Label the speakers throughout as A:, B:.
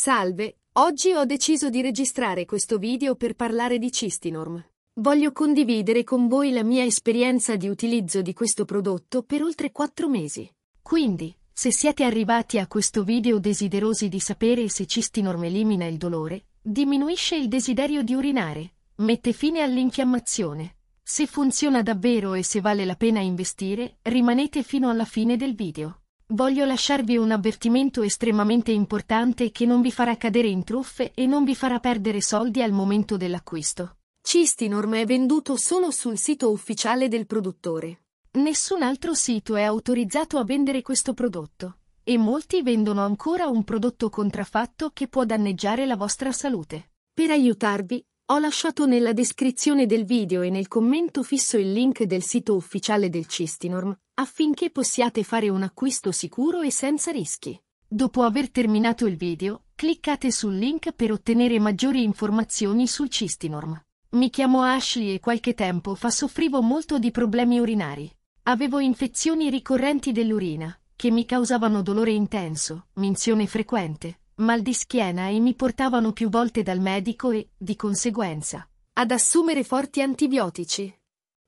A: Salve, oggi ho deciso di registrare questo video per parlare di Cistinorm. Voglio condividere con voi la mia esperienza di utilizzo di questo prodotto per oltre 4 mesi. Quindi, se siete arrivati a questo video desiderosi di sapere se Cistinorm elimina il dolore, diminuisce il desiderio di urinare, mette fine all'infiammazione. Se funziona davvero e se vale la pena investire, rimanete fino alla fine del video voglio lasciarvi un avvertimento estremamente importante che non vi farà cadere in truffe e non vi farà perdere soldi al momento dell'acquisto. Cistinorm è venduto solo sul sito ufficiale del produttore. Nessun altro sito è autorizzato a vendere questo prodotto e molti vendono ancora un prodotto contraffatto che può danneggiare la vostra salute. Per aiutarvi, ho lasciato nella descrizione del video e nel commento fisso il link del sito ufficiale del Cistinorm, affinché possiate fare un acquisto sicuro e senza rischi. Dopo aver terminato il video, cliccate sul link per ottenere maggiori informazioni sul Cistinorm. Mi chiamo Ashley e qualche tempo fa soffrivo molto di problemi urinari. Avevo infezioni ricorrenti dell'urina, che mi causavano dolore intenso, minzione frequente, mal di schiena e mi portavano più volte dal medico e, di conseguenza, ad assumere forti antibiotici.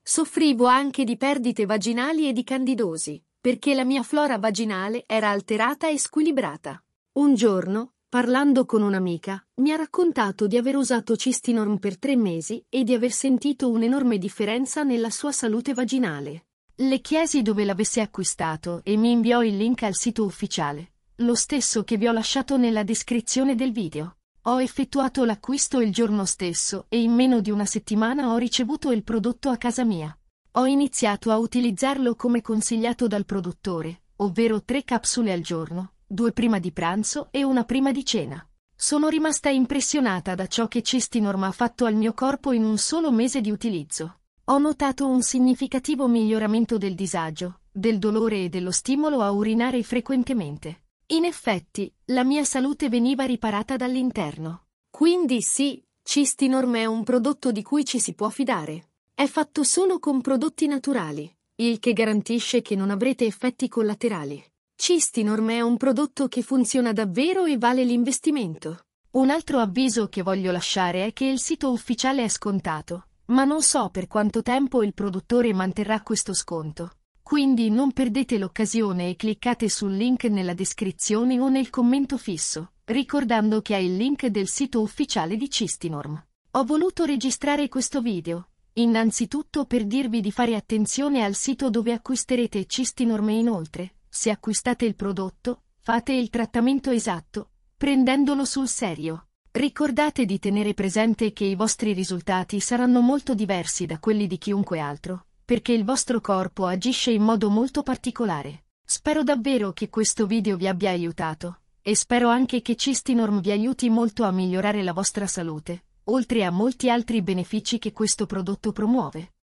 A: Soffrivo anche di perdite vaginali e di candidosi, perché la mia flora vaginale era alterata e squilibrata. Un giorno, parlando con un'amica, mi ha raccontato di aver usato Cistinorm per tre mesi e di aver sentito un'enorme differenza nella sua salute vaginale. Le chiesi dove l'avesse acquistato e mi inviò il link al sito ufficiale lo stesso che vi ho lasciato nella descrizione del video. Ho effettuato l'acquisto il giorno stesso e in meno di una settimana ho ricevuto il prodotto a casa mia. Ho iniziato a utilizzarlo come consigliato dal produttore, ovvero tre capsule al giorno, due prima di pranzo e una prima di cena. Sono rimasta impressionata da ciò che Cestinorm ha fatto al mio corpo in un solo mese di utilizzo. Ho notato un significativo miglioramento del disagio, del dolore e dello stimolo a urinare frequentemente. In effetti, la mia salute veniva riparata dall'interno. Quindi sì, Cistinorm è un prodotto di cui ci si può fidare. È fatto solo con prodotti naturali, il che garantisce che non avrete effetti collaterali. Cistinorm è un prodotto che funziona davvero e vale l'investimento. Un altro avviso che voglio lasciare è che il sito ufficiale è scontato, ma non so per quanto tempo il produttore manterrà questo sconto. Quindi non perdete l'occasione e cliccate sul link nella descrizione o nel commento fisso, ricordando che è il link del sito ufficiale di Cistinorm. Ho voluto registrare questo video, innanzitutto per dirvi di fare attenzione al sito dove acquisterete Cistinorm e inoltre, se acquistate il prodotto, fate il trattamento esatto, prendendolo sul serio. Ricordate di tenere presente che i vostri risultati saranno molto diversi da quelli di chiunque altro, perché il vostro corpo agisce in modo molto particolare. Spero davvero che questo video vi abbia aiutato, e spero anche che Cistinorm vi aiuti molto a migliorare la vostra salute, oltre a molti altri benefici che questo prodotto promuove.